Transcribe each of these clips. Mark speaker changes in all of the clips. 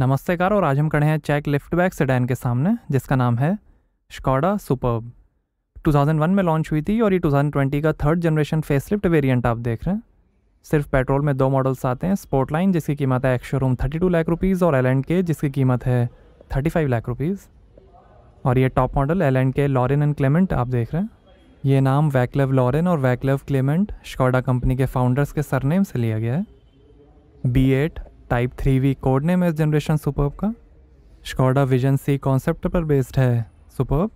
Speaker 1: नमस्ते कार और आज हम खड़े हैं चेक लिफ्टबैक सेडान के सामने जिसका नाम है स्कॉडा सुपर्ब 2001 में लॉन्च हुई थी और ये 2020 का थर्ड जनरेशन फेसलिफ्ट वेरिएंट आप देख रहे हैं सिर्फ पेट्रोल में दो मॉडल्स आते हैं स्पोर्ट लाइन जिसकी कीमत है ex showroom thirty lakh rupees और एल एंड के जिसकी कीमत है थर्टी फाइव लाख रुपीज़ और ये top model L and K Laurin and Klement आप देख रहे हैं ये नाम वैकलव लॉरिन और वैकलव क्लेमेंट शिकॉडा कंपनी के फाउंडर्स के सरनेम से लिया गया है B eight type three V code name इस जनरेशन सुपर्ब का स्कॉडा विजन सी कॉन्सेप्ट पर बेस्ड है सुपर्ब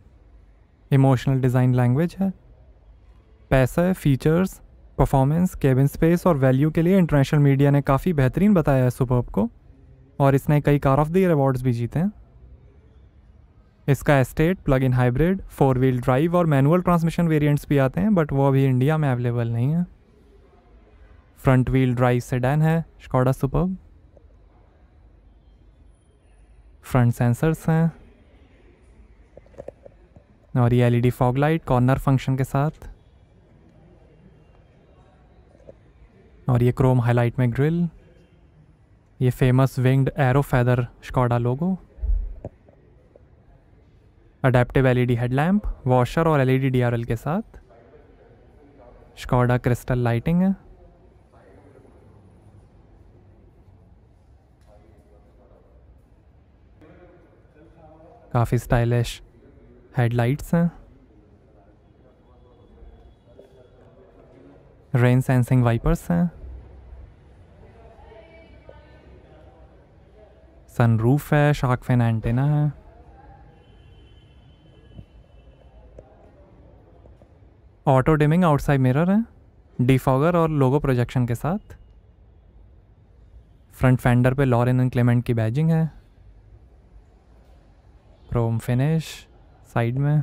Speaker 1: इमोशनल डिज़ाइन लैंग्वेज है पैसा फीचर्स परफॉर्मेंस केबिन स्पेस और वैल्यू के लिए इंटरनेशनल मीडिया ने काफ़ी बेहतरीन बताया है सुपर्ब को और इसने कई car of the year awards भी जीते हैं इसका estate plug in hybrid four wheel drive और मैनुअल ट्रांसमिशन वेरिएंट्स भी आते हैं बट वो अभी इंडिया में अवेलेबल नहीं है फ्रंट व्हील ड्राइव सेडान है स्कॉडा सुपर्ब फ्रंट सेंसर्स हैं और ये LED fog light corner function के साथ और ये क्रोम हाईलाइट में ग्रिल ये famous winged arrow feather Skoda logo adaptive LED headlamp washer और एलईडी डीआरएल के साथ स्कॉडा क्रिस्टल लाइटिंग है काफ़ी स्टाइलिश हेडलाइट्स हैं रेन सेंसिंग वाइपर्स हैं सनरूफ है शार्क फैन एंटेना है ऑटो डिमिंग आउटसाइड मिरर है डिफॉगर और लोगो प्रोजेक्शन के साथ फ्रंट फेंडर पे लॉरेन एंड क्लेमेंट की बैजिंग है प्रो फिनिश साइड में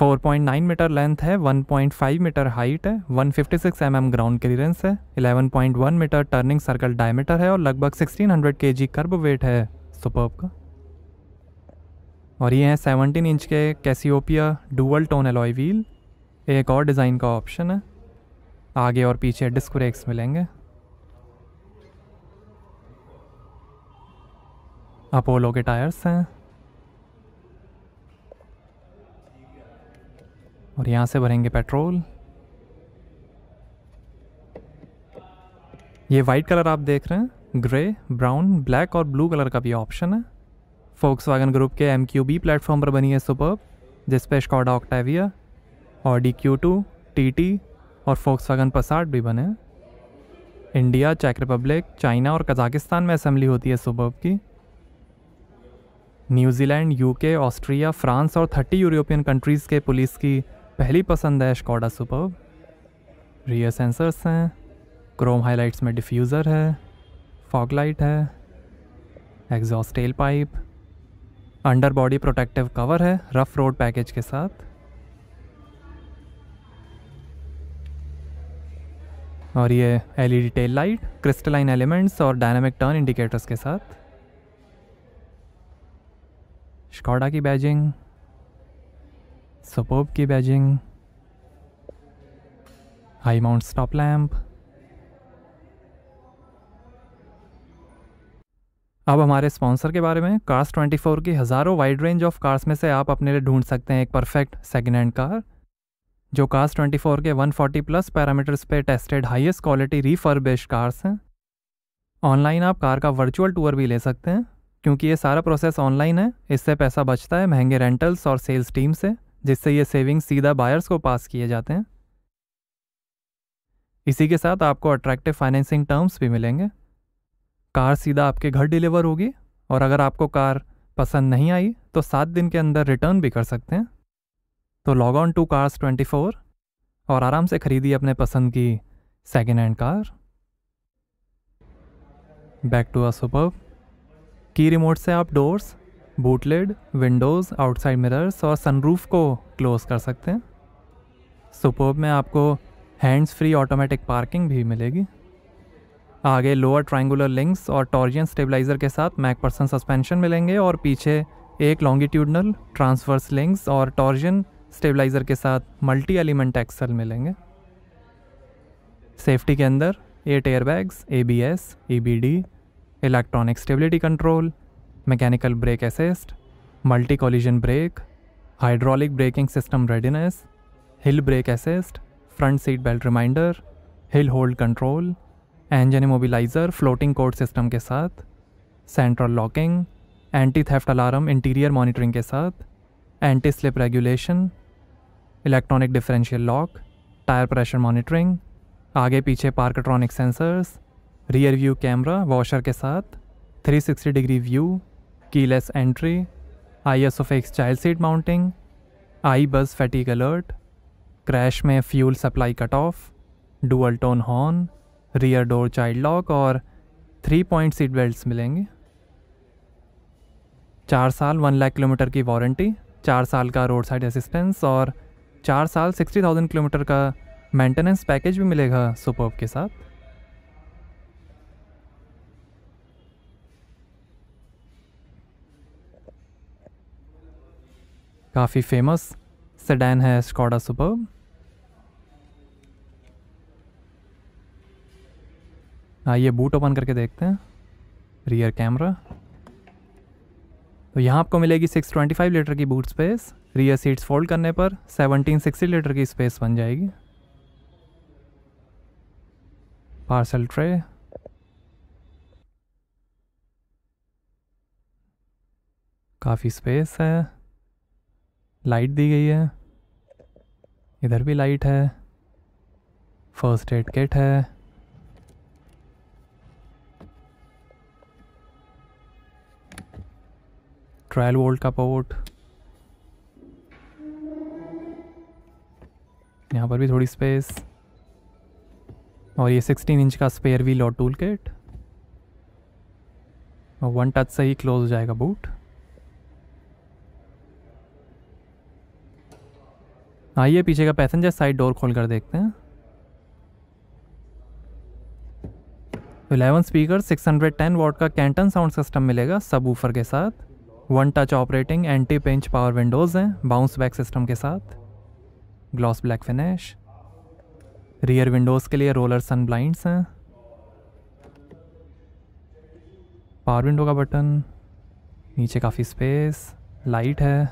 Speaker 1: 4.9 मीटर लेंथ है 1.5 मीटर हाइट है 156 फिफ्टी mm ग्राउंड क्लियरेंस है 11.1 मीटर टर्निंग सर्कल डायमीटर है और लगभग 1600 हंड्रेड के जी कर्ब वेट है सुपर्ब का और ये है 17 इंच के Cassiopeia dual tone alloy wheel एक और डिज़ाइन का ऑप्शन है आगे और पीछे डिस्क ब्रेक्स मिलेंगे अपोलो के टायर्स हैं और यहाँ से भरेंगे पेट्रोल ये वाइट कलर आप देख रहे हैं ग्रे ब्राउन ब्लैक और ब्लू कलर का भी ऑप्शन है फोक्स वैगन ग्रुप के एम क्यू बी प्लेटफॉर्म पर बनी है सुपर जिसपे स्कॉडा ऑक्टाविया और D Q two T T और फोक्स वैगन पसाट भी बने हैं इंडिया चेक रिपब्लिक चाइना और कजाकिस्तान में असम्बली होती है सुबह की न्यूजीलैंड यूके ऑस्ट्रिया फ्रांस और 30 यूरोपियन कंट्रीज़ के पुलिस की पहली पसंद है स्कॉडा सुपर रियर सेंसर्स हैं क्रोम हाइलाइट्स में डिफ्यूज़र है फॉग लाइट है exhaust tail pipe under body protective cover है रफ रोड पैकेज के साथ और ये LED tail light crystalline elements और डायनामिक टर्न इंडिकेटर्स के साथ स्कॉडा की बैजिंग Superb की badging high mount stop lamp अब हमारे स्पॉन्सर के बारे में कार्स 24 की हज़ारों वाइड रेंज ऑफ कार्स में से आप अपने लिए ढूंढ सकते हैं एक परफेक्ट सेकेंड हैंड कार जो कार्स 24 के 140 प्लस पैरामीटर्स पे tested highest quality refurbish cars हैं ऑनलाइन आप कार का वर्चुअल टूर भी ले सकते हैं क्योंकि ये सारा प्रोसेस ऑनलाइन है इससे पैसा बचता है महंगे रेंटल्स और सेल्स टीम से जिससे ये सेविंग्स सीधा बायर्स को पास किए जाते हैं इसी के साथ आपको अट्रैक्टिव फाइनेंसिंग टर्म्स भी मिलेंगे कार सीधा आपके घर डिलीवर होगी और अगर आपको कार पसंद नहीं आई तो सात दिन के अंदर रिटर्न भी कर सकते हैं तो log on to Cars twenty four और आराम से खरीदिए अपने पसंद की second hand car back to a Superb की रिमोट से आप doors bootlid windows outside mirrors और सनरूफ को क्लोज़ कर सकते हैं सुपोब में आपको हैंड्स फ्री ऑटोमेटिक पार्किंग भी मिलेगी आगे लोअर ट्रायंगुलर लिंक्स और टॉर्जियन स्टेबलाइज़र के साथ मैक पर्सन सस्पेंशन मिलेंगे और पीछे एक लॉन्गिट्यूडनल ट्रांसवर्स लिंक्स और टॉर्जियन स्टेबलाइज़र के साथ मल्टी एलिमेंट एक्सल मिलेंगे सेफ्टी के अंदर eight airbags A B S B D electronic stability control mechanical brake assist multi collision brake hydraulic braking system readiness hill brake assist front seat belt reminder hill hold control engine immobiliser floating code system के साथ central locking anti theft alarm interior monitoring के साथ anti slip regulation electronic differential lock tyre pressure monitoring आगे पीछे parktronic sensors rear view camera washer के साथ 360 degree view keyless entry, child child seat mounting, iBus fatigue alert, crash में fuel supply cut off dual tone horn rear door child lock और three point seat belt मिलेंगे चार साल one lakh kilometre की warranty चार साल का रोड साइड असिस्टेंस और चार साल सिक्सटी थाउजेंड किलोमीटर का मेंटेनेंस पैकेज भी मिलेगा सुपर के साथ काफ़ी फेमस सेडान है स्कॉडा सुपर आइए बूट ओपन करके देखते हैं रियर कैमरा तो यहाँ आपको मिलेगी 625 लीटर की boot space rear seats fold करने पर 1760 लीटर की स्पेस बन जाएगी पार्सल ट्रे काफ़ी स्पेस है लाइट दी गई है इधर भी लाइट है फर्स्ट एड किट है ट्रायल वोल्ट का पोर्ट यहाँ पर भी थोड़ी स्पेस और ये 16 इंच का स्पेयर व्हील और टूल किट और वन टच से ही क्लोज हो जाएगा बूट आइए हाँ, पीछे का पैसेंजर साइड डोर खोल कर देखते हैं एलेवन स्पीकर 610 वॉट का कैंटन साउंड सिस्टम मिलेगा सब ऊफर के साथ one touch operating anti pinch power windows हैं बाउंस बैक सिस्टम के साथ gloss black finish rear windows के लिए रोलर सन ब्लाइंड्स हैं पावर विंडो का बटन नीचे काफ़ी स्पेस लाइट है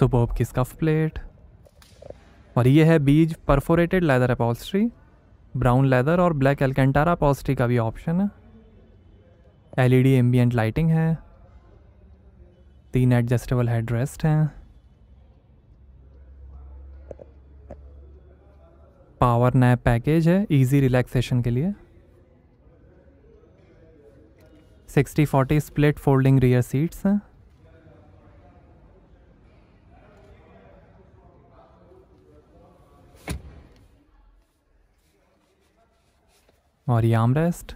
Speaker 1: सुबह की स्कफ प्लेट और ये है beige perforated leather upholstery brown leather और ब्लैक एलकेंटारा अपॉल्स्ट्री का भी ऑप्शन है एलईडी एम्बियंट लाइटिंग है तीन एडजस्टेबल हेड रेस्ट हैं पावर नैप पैकेज है इजी रिलैक्सेशन के लिए 60-40 स्प्लिट फोल्डिंग रियर सीट्स हैं और ये आम रेस्ट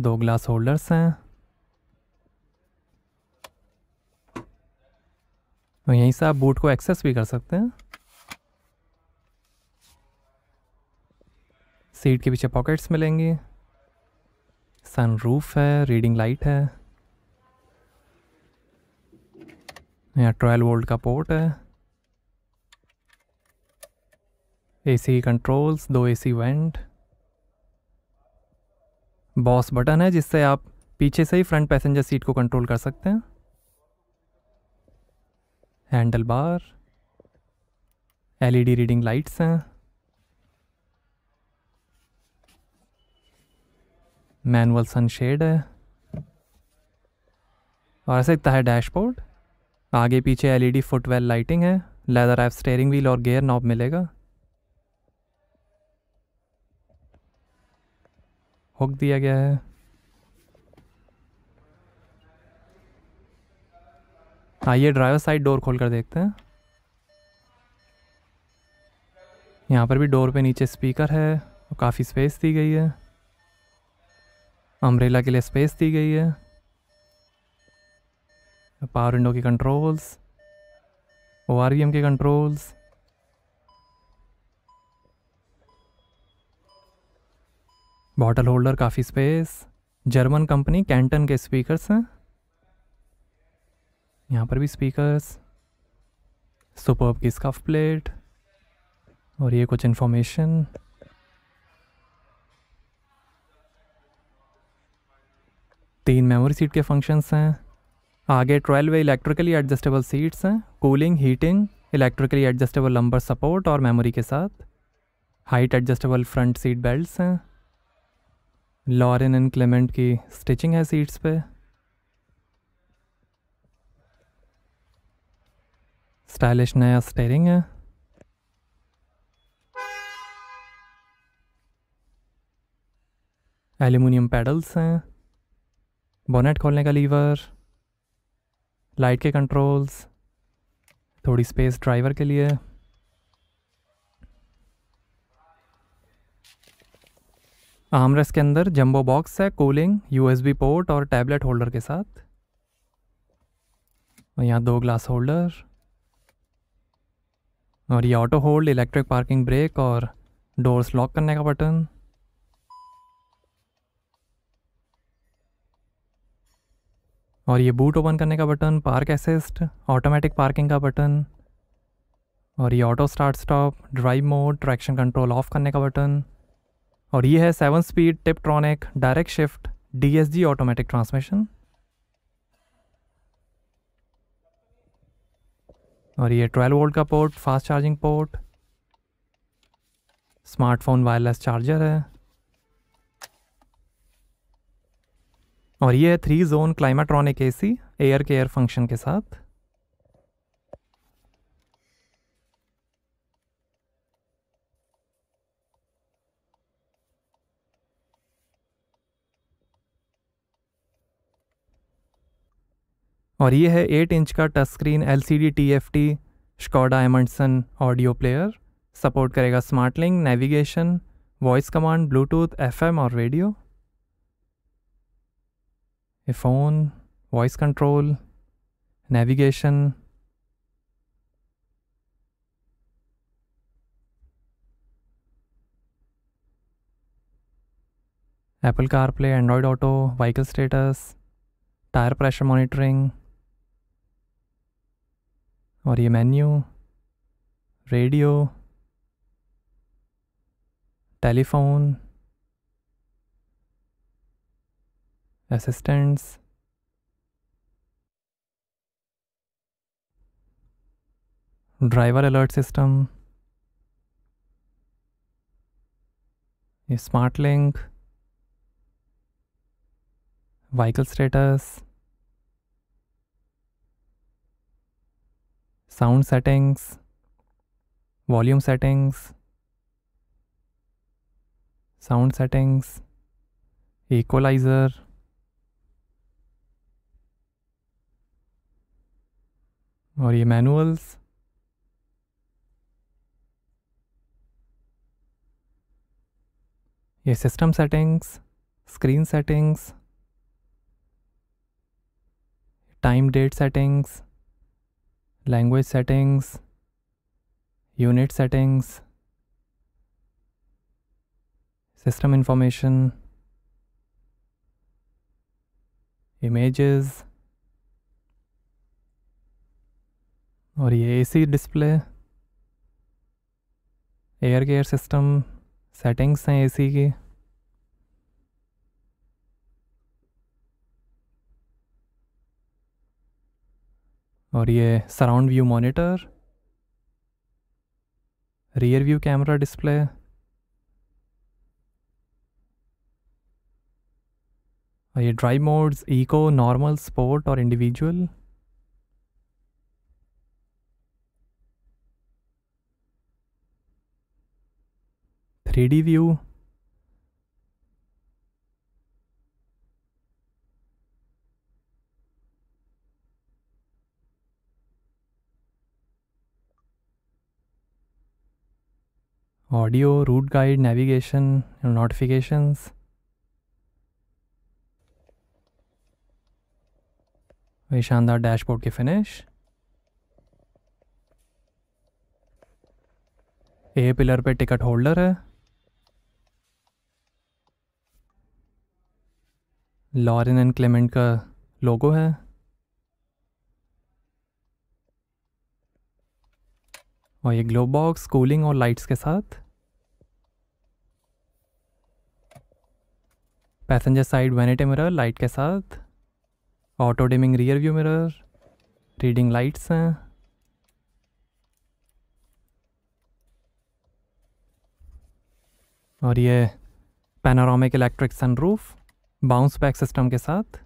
Speaker 1: दो ग्लास होल्डर्स हैं और तो यहीं से आप बूट को एक्सेस भी कर सकते हैं सीट के पीछे पॉकेट्स सन सनरूफ है रीडिंग लाइट है यहाँ ट्वेल्व वोल्ट का पोर्ट है एसी कंट्रोल्स दो एसी वेंट बॉस बटन है जिससे आप पीछे से ही फ्रंट पैसेंजर सीट को कंट्रोल कर सकते हैं handle bar LED reading lights हैं मैनुअल सनशेड है और सकता है डैशबोर्ड आगे पीछे एलईडी फुटवेल लाइटिंग है लेदर एफ स्टेयरिंग व्हील और गेयर नॉब मिलेगा हुक दिया गया है आइए ड्राइवर साइड डोर खोल कर देखते हैं यहाँ पर भी डोर पे नीचे स्पीकर है और काफ़ी स्पेस दी गई है अम्ब्रेला के लिए स्पेस दी गई है पावर विंडो के कंट्रोल्स ओ के कंट्रोल्स बॉटल होल्डर काफ़ी स्पेस जर्मन कंपनी कैंटन के स्पीकर्स हैं यहाँ पर भी स्पीकर्स सुपर की स्कफ प्लेट और ये कुछ इन्फॉर्मेशन तीन मेमोरी सीट के फंक्शंस हैं आगे ट्वेल्व इलेक्ट्रिकली एडजस्टेबल सीट्स हैं cooling heating electrically adjustable lumbar support और मेमोरी के साथ height adjustable front seat belts हैं लॉरेन एंड क्लेमेंट की स्टिचिंग है सीट्स पे स्टाइलिश नया स्टेरिंग है एल्यूमिनियम पैडल्स हैं बोनेट खोलने का लीवर लाइट के कंट्रोल्स थोड़ी स्पेस ड्राइवर के लिए आमरेस के अंदर जंबो बॉक्स है कूलिंग यूएसबी पोर्ट और टैबलेट होल्डर के साथ और यहाँ दो ग्लास होल्डर और ये auto hold electric parking brake और डोर्स लॉक करने का बटन और ये बूट ओपन करने का button park assist automatic parking का बटन और ये auto start stop drive mode traction control off करने का बटन और ये है seven speed Tiptronic direct shift G automatic transmission और ये 12 वोल्ट का port fast charging port smartphone wireless charger है और ये है three zone Climatronic AC air care function के साथ और ये है एट इंच का touch screen L C D T F T Skoda Amundsen audio player support करेगा smart link navigation voice command Bluetooth F M और radio phone voice control navigation Apple car play Android auto vehicle status tyre pressure monitoring और ये menu radio telephone assistants driver alert system ये smart link vehicle status sound settings, volume settings, sound settings, equalizer, और ये manuals ये system settings screen settings time date settings language settings, unit settings, system information, images, और ये AC display air care system settings हैं AC की और ये surround view monitor rear view camera display और ये drive modes eco normal sport और individual three D view audio route guide navigation notifications. वही शानदार डैशबोर्ड की फिनिश ए पिलर पे टिकट होल्डर है लॉरेन एंड क्लेमेंट का लोगो है और ये ग्लोब बॉक्स कूलिंग और लाइट्स के साथ passenger side vanity mirror light के साथ auto dimming rear view mirror reading lights हैं और ये panoramic electric sunroof bounce back system के साथ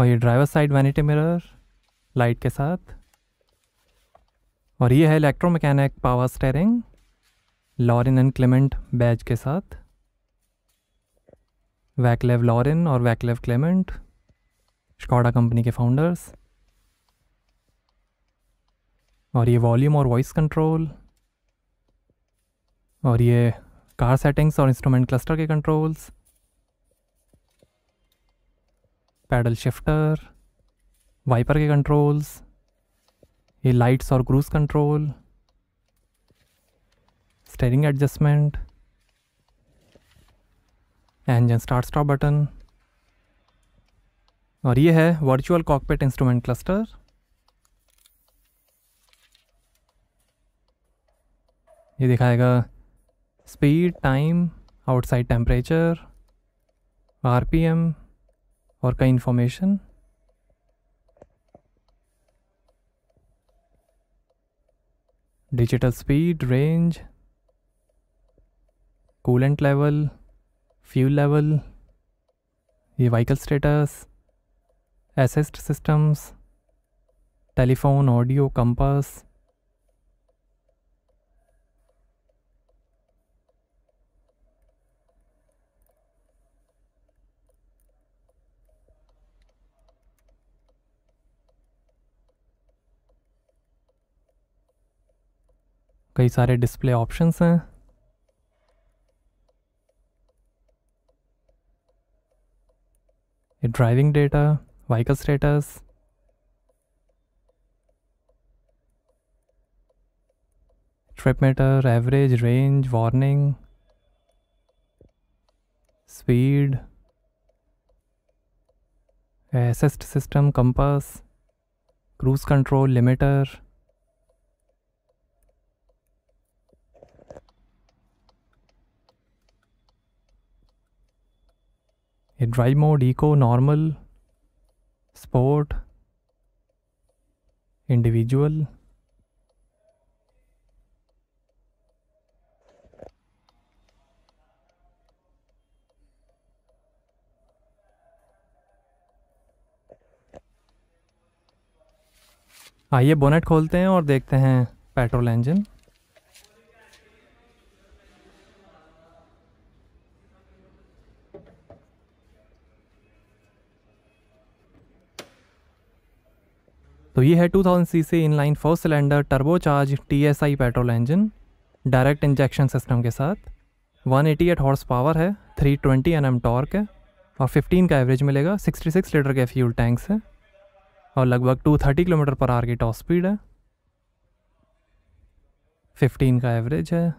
Speaker 1: और ये driver side vanity mirror light के साथ और ये है electro mechanic power steering Laurin and Klement badge के साथ वैकलेव लॉरिन और वैकलेव क्लेमेंट स्कॉडा कंपनी के फाउंडर्स और ये वॉल्यूम और वॉइस कंट्रोल और ये कार सेटिंग्स और इंस्ट्रूमेंट क्लस्टर के कंट्रोल्स पैडल शिफ्टर वाइपर के कंट्रोल्स ये लाइट्स और cruise control steering adjustment engine start stop button और ये है वर्चुअल कॉकपिट इंस्ट्रूमेंट क्लस्टर ये दिखाएगा speed time outside temperature RPM और का information digital speed range coolant level fuel level ये vehicle status assist systems telephone audio compass कई सारे डिस्प्ले ऑप्शंस हैं driving data vehicle status trip meter average range warning speed assist system compass cruise control limiter ये drive mode eco normal sport individual आइए बोनेट खोलते हैं और देखते हैं पेट्रोल इंजन तो ये है 2000 C inline four cylinder turbocharge TSI petrol engine direct injection system के साथ 188 हॉर्स पावर है 320 ट्वेंटी एन टॉर्क है और 15 का एवरेज मिलेगा 66 लीटर के फ्यूल टैंक्स है और लगभग 230 किलोमीटर पर आर की टॉप स्पीड है 15 का एवरेज है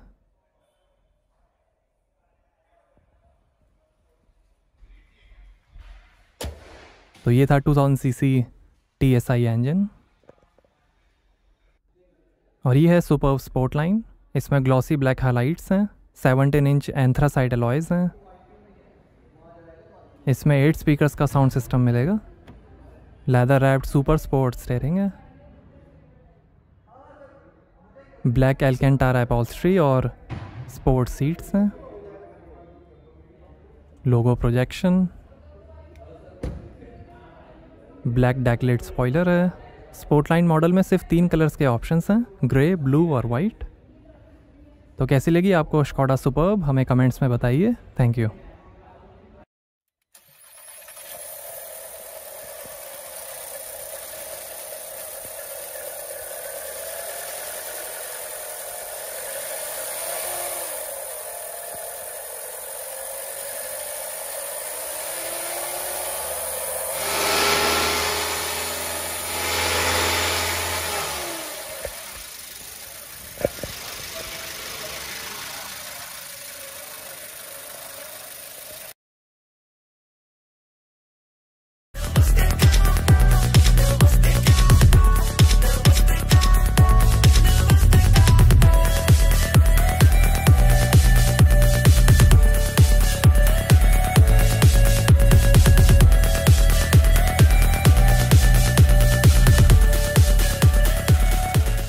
Speaker 1: तो ये था 2000 cc T S I engine और ये है सुपर स्पोर्ट लाइन इसमें ग्लॉसी ब्लैक हाइलाइट्स हैं सेवनटीन इंच एंथ्रासाइड अलॉयज़ हैं इसमें एट स्पीकर्स का साउंड सिस्टम मिलेगा leather wrapped super sport steering है ब्लैक एल्केंटार एपॉल्स्ट्री और स्पोर्ट सीट्स हैं logo projection black decklid spoiler है स्पोर्टलाइन मॉडल में सिर्फ तीन कलर्स के ऑप्शन हैं ग्रे ब्लू और वाइट तो कैसी लगी आपको स्कॉडा सुपर्ब हमें कमेंट्स में बताइए थैंक यू